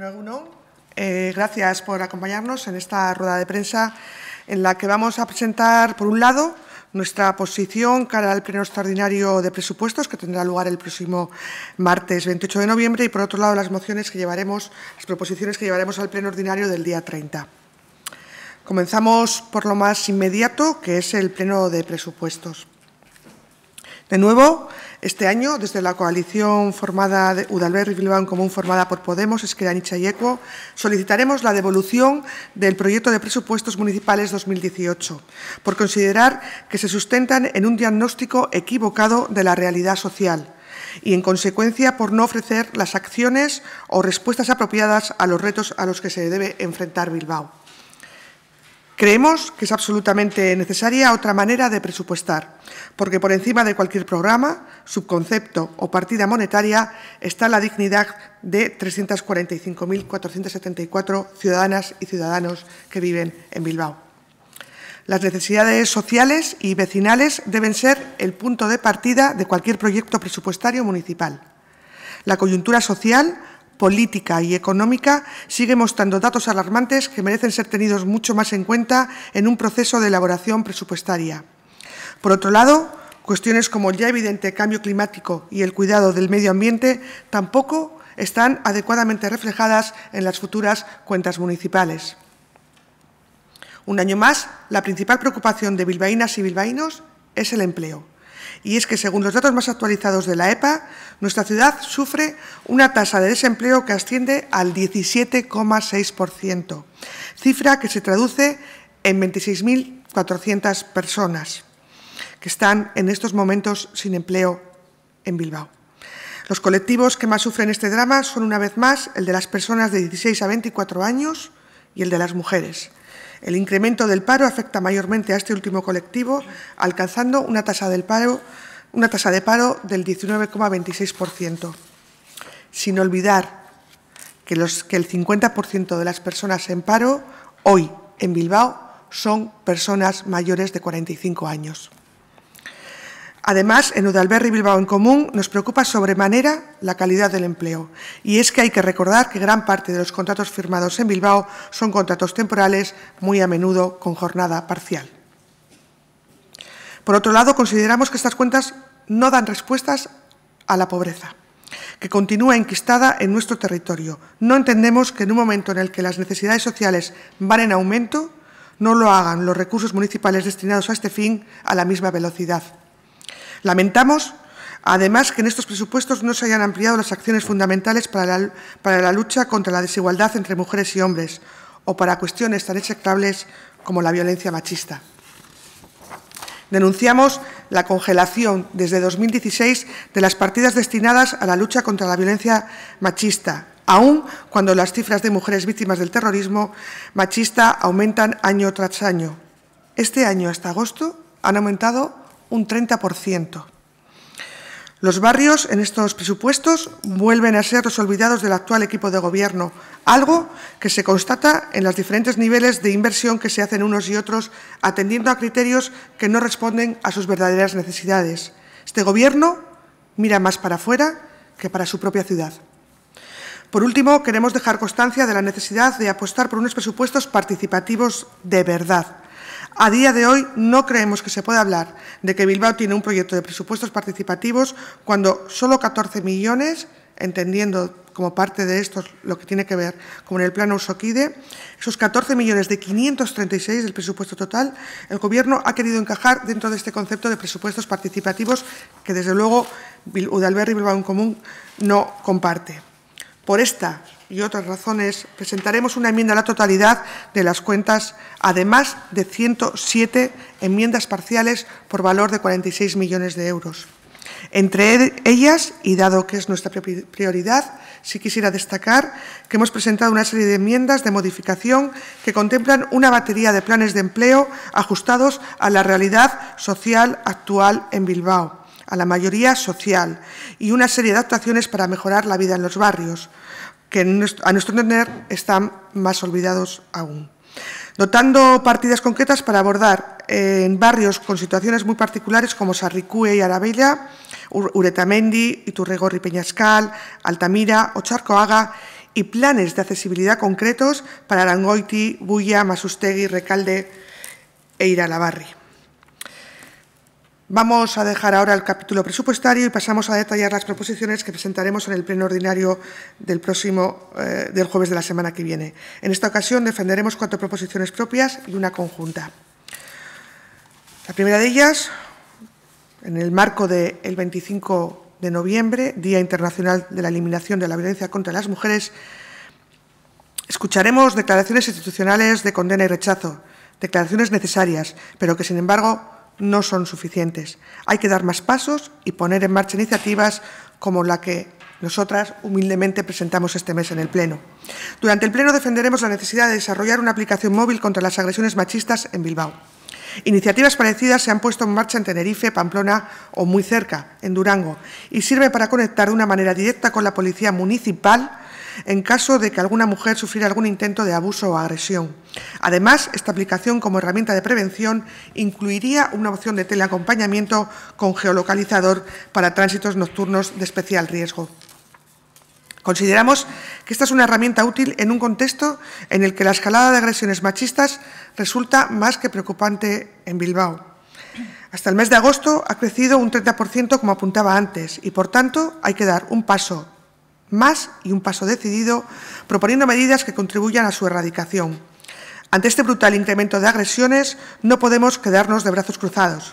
Bueno, eh, gracias por acompañarnos en esta rueda de prensa en la que vamos a presentar, por un lado, nuestra posición cara al pleno extraordinario de presupuestos que tendrá lugar el próximo martes 28 de noviembre y, por otro lado, las mociones que llevaremos, las proposiciones que llevaremos al pleno ordinario del día 30. Comenzamos por lo más inmediato, que es el pleno de presupuestos. De nuevo, este año, desde la coalición formada de Udalberri Bilbao en Común formada por Podemos, Nicha y Equo, solicitaremos la devolución del proyecto de presupuestos municipales 2018 por considerar que se sustentan en un diagnóstico equivocado de la realidad social y, en consecuencia, por no ofrecer las acciones o respuestas apropiadas a los retos a los que se debe enfrentar Bilbao. Creemos que es absolutamente necesaria otra manera de presupuestar, porque por encima de cualquier programa, subconcepto o partida monetaria está la dignidad de 345.474 ciudadanas y ciudadanos que viven en Bilbao. Las necesidades sociales y vecinales deben ser el punto de partida de cualquier proyecto presupuestario municipal. La coyuntura social política y económica sigue mostrando datos alarmantes que merecen ser tenidos mucho más en cuenta en un proceso de elaboración presupuestaria. Por otro lado, cuestiones como el ya evidente cambio climático y el cuidado del medio ambiente tampoco están adecuadamente reflejadas en las futuras cuentas municipales. Un año más, la principal preocupación de bilbaínas y bilbaínos es el empleo y es que según los datos más actualizados de la EPA, nuestra ciudad sufre una tasa de desempleo que asciende al 17,6%, cifra que se traduce en 26.400 personas que están en estos momentos sin empleo en Bilbao. Los colectivos que más sufren este drama son, una vez más, el de las personas de 16 a 24 años, y el de las mujeres. El incremento del paro afecta mayormente a este último colectivo, alcanzando una tasa, de paro del 19,26%. Sin olvidar que, que el 50% de las personas en paro hoy en Bilbao son personas mayores de 45 años. Además, en y Bilbao en Común nos preocupa sobremanera la calidad del empleo. Y es que hay que recordar que gran parte de los contratos firmados en Bilbao son contratos temporales, muy a menudo con jornada parcial. Por otro lado, consideramos que estas cuentas no dan respuestas a la pobreza que continúa enquistada en nuestro territorio. No entendemos que en un momento en el que las necesidades sociales van en aumento, no lo hagan los recursos municipales destinados a este fin a la misma velocidad. Lamentamos, además, que en estos presupuestos no se hayan ampliado las acciones fundamentales para la, lucha contra la desigualdad entre mujeres y hombres o para cuestiones tan execrables como la violencia machista. Denunciamos la congelación desde 2016 de las partidas destinadas a la lucha contra la violencia machista, aun cuando las cifras de mujeres víctimas del terrorismo machista aumentan año tras año. Este año, hasta agosto, han aumentado un 30%. Los barrios en estos presupuestos vuelven a ser los olvidados del actual equipo de gobierno, algo que se constata en los diferentes niveles de inversión que se hacen unos y otros, atendiendo a criterios que no responden a sus verdaderas necesidades. Este gobierno mira más para afuera que para su propia ciudad. Por último, queremos dejar constancia de la necesidad de apostar por unos presupuestos participativos de verdad a día de hoy no creemos que se pueda hablar de que Bilbao tiene un proyecto de presupuestos participativos cuando solo 14 millones, entendiendo como parte de esto lo que tiene que ver con el plan Usoquide, esos 14 millones de 536 del presupuesto total, el Gobierno ha querido encajar dentro de este concepto de presupuestos participativos que desde luego Udalberri y Bilbao en Común no comparte. Por esta y otras razones, presentaremos una enmienda a la totalidad de las cuentas, además de 107 enmiendas parciales por valor de 46 millones de euros. Entre e, ellas, y dado que es nuestra prioridad, sí quisiera destacar que hemos presentado una serie de enmiendas de modificación que contemplan una batería de planes de empleo ajustados a la realidad social actual en Bilbao, a la mayoría social, y una serie de actuaciones para mejorar la vida en los barrios que a nuestro entender están más olvidados aún. Dotando partidas concretas para abordar eh, en barrios con situaciones muy particulares como Sarricue y Arabella, Uretamendi, Iturregorri Peñascal, Altamira o Charcoaga y planes de accesibilidad concretos para Arangoiti, Buya, Masustegui, Recalde e Iralabarri. Vamos a dejar ahora el capítulo presupuestario y pasamos a detallar las proposiciones que presentaremos en el pleno ordinario del próximo eh, del jueves de la semana que viene. En esta ocasión defenderemos cuatro proposiciones propias y una conjunta. La primera de ellas, en el marco del 25 de noviembre, Día Internacional de la Eliminación de la Violencia contra las Mujeres, escucharemos declaraciones institucionales de condena y rechazo, declaraciones necesarias, pero que, sin embargo, no son suficientes. Hay que dar más pasos y poner en marcha iniciativas como la que nosotras humildemente presentamos este mes en el Pleno. Durante el Pleno defenderemos la necesidad de desarrollar una aplicación móvil contra las agresiones machistas en Bilbao. Iniciativas parecidas se han puesto en marcha en Tenerife, Pamplona o muy cerca, en Durango, y sirve para conectar de una manera directa con la policía municipal en caso de que alguna mujer sufriera algún intento de abuso o agresión. Además, esta aplicación como herramienta de prevención incluiría una opción de teleacompañamiento con geolocalizador para tránsitos nocturnos de especial riesgo. Consideramos que esta es una herramienta útil en un contexto en el que la escalada de agresiones machistas resulta más que preocupante en Bilbao. Hasta el mes de agosto ha crecido un 30%, como apuntaba antes, y por tanto hay que dar un paso más y un paso decidido, proponiendo medidas que contribuyan a su erradicación. Ante este brutal incremento de agresiones, no podemos quedarnos de brazos cruzados.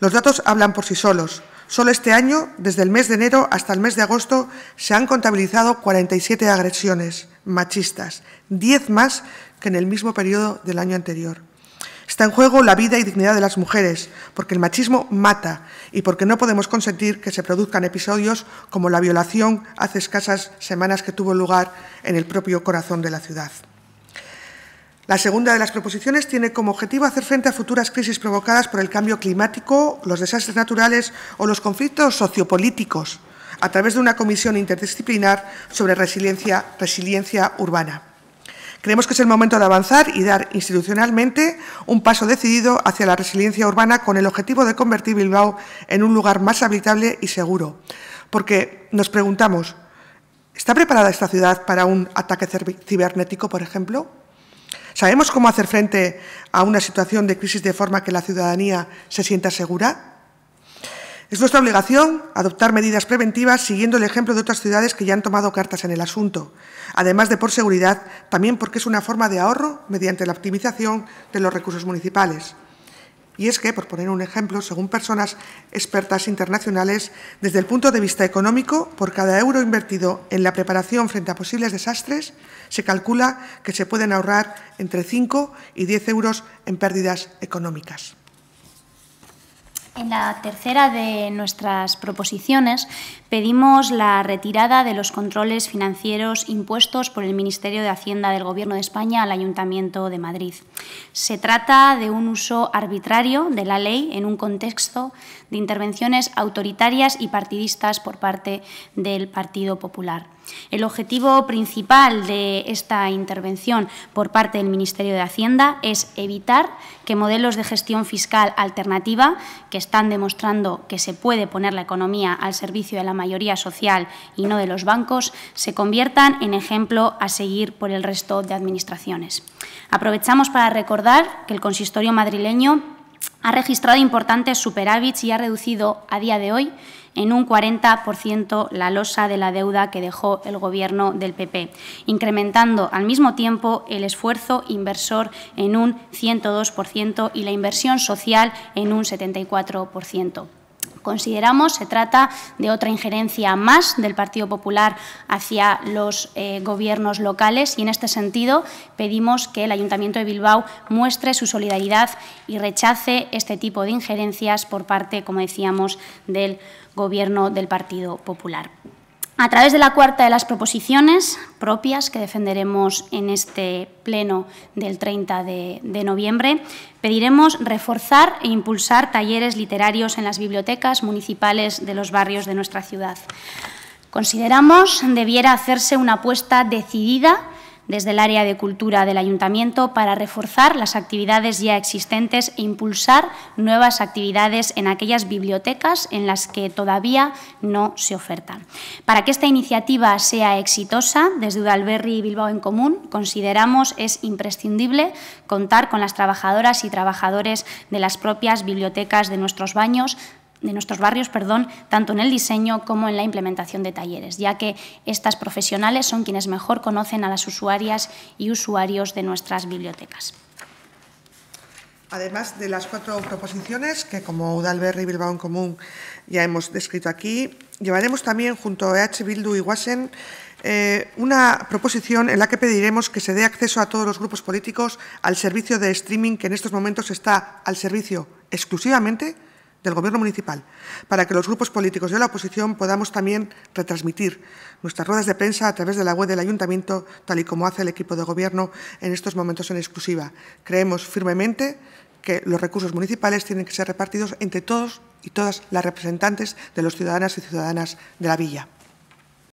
Los datos hablan por sí solos. Solo este año, desde el mes de enero hasta el mes de agosto, se han contabilizado 47 agresiones machistas, 10 más que en el mismo periodo del año anterior. Está en juego la vida y dignidad de las mujeres, porque el machismo mata y porque no podemos consentir que se produzcan episodios como la violación hace escasas semanas que tuvo lugar en el propio corazón de la ciudad. La segunda de las proposiciones tiene como objetivo hacer frente a futuras crisis provocadas por el cambio climático, los desastres naturales o los conflictos sociopolíticos, a través de una comisión interdisciplinar sobre resiliencia, resiliencia urbana. Creemos que es el momento de avanzar y dar institucionalmente un paso decidido hacia la resiliencia urbana con el objetivo de convertir Bilbao en un lugar más habitable y seguro. Porque nos preguntamos, ¿está preparada esta ciudad para un ataque cibernético, por ejemplo? ¿Sabemos cómo hacer frente a una situación de crisis de forma que la ciudadanía se sienta segura? Es nuestra obligación adoptar medidas preventivas siguiendo el ejemplo de otras ciudades que ya han tomado cartas en el asunto, además de por seguridad, también porque es una forma de ahorro mediante la optimización de los recursos municipales. Y es que, por poner un ejemplo, según personas expertas internacionales, desde el punto de vista económico, por cada euro invertido en la preparación frente a posibles desastres, se calcula que se pueden ahorrar entre 5 y 10 euros en pérdidas económicas. En la tercera de nuestras proposiciones pedimos la retirada de los controles financieros impuestos por el Ministerio de Hacienda del Gobierno de España al Ayuntamiento de Madrid. Se trata de un uso arbitrario de la ley en un contexto de intervenciones autoritarias y partidistas por parte del Partido Popular. El objetivo principal de esta intervención por parte del Ministerio de Hacienda es evitar que modelos de gestión fiscal alternativa, que están demostrando que se puede poner la economía al servicio de la mayoría social y no de los bancos, se conviertan en ejemplo a seguir por el resto de administraciones. Aprovechamos para recordar que el consistorio madrileño ha registrado importantes superávits y ha reducido a día de hoy en un 40% la losa de la deuda que dejó el Gobierno del PP, incrementando al mismo tiempo el esfuerzo inversor en un 102% y la inversión social en un 74%. Consideramos se trata de otra injerencia más del Partido Popular hacia los eh, gobiernos locales y en este sentido pedimos que el Ayuntamiento de Bilbao muestre su solidaridad y rechace este tipo de injerencias por parte, como decíamos, del Gobierno del Partido Popular. A través de la cuarta de las proposiciones propias que defenderemos en este pleno del 30 de, noviembre, pediremos reforzar e impulsar talleres literarios en las bibliotecas municipales de los barrios de nuestra ciudad. Consideramos debiera hacerse una apuesta decidida desde el área de cultura del ayuntamiento para reforzar las actividades ya existentes e impulsar nuevas actividades en aquellas bibliotecas en las que todavía no se ofertan. Para que esta iniciativa sea exitosa, desde Udalberry y Bilbao en Común consideramos es imprescindible contar con las trabajadoras y trabajadores de las propias bibliotecas de nuestros baños, de nuestros barrios, perdón, tanto en el diseño como en la implementación de talleres, ya que estas profesionales son quienes mejor conocen a las usuarias y usuarios de nuestras bibliotecas. Además de las cuatro proposiciones que, como Udalberri y Bilbao en Común ya hemos descrito aquí, llevaremos también junto a EH Bildu y Wasen eh, una proposición en la que pediremos que se dé acceso a todos los grupos políticos al servicio de streaming que en estos momentos está al servicio exclusivamente del Gobierno municipal para que los grupos políticos de la oposición podamos también retransmitir nuestras ruedas de prensa a través de la web del Ayuntamiento, tal y como hace el equipo de Gobierno en estos momentos en exclusiva. Creemos firmemente que los recursos municipales tienen que ser repartidos entre todos y todas las representantes de los ciudadanos y ciudadanas de la villa.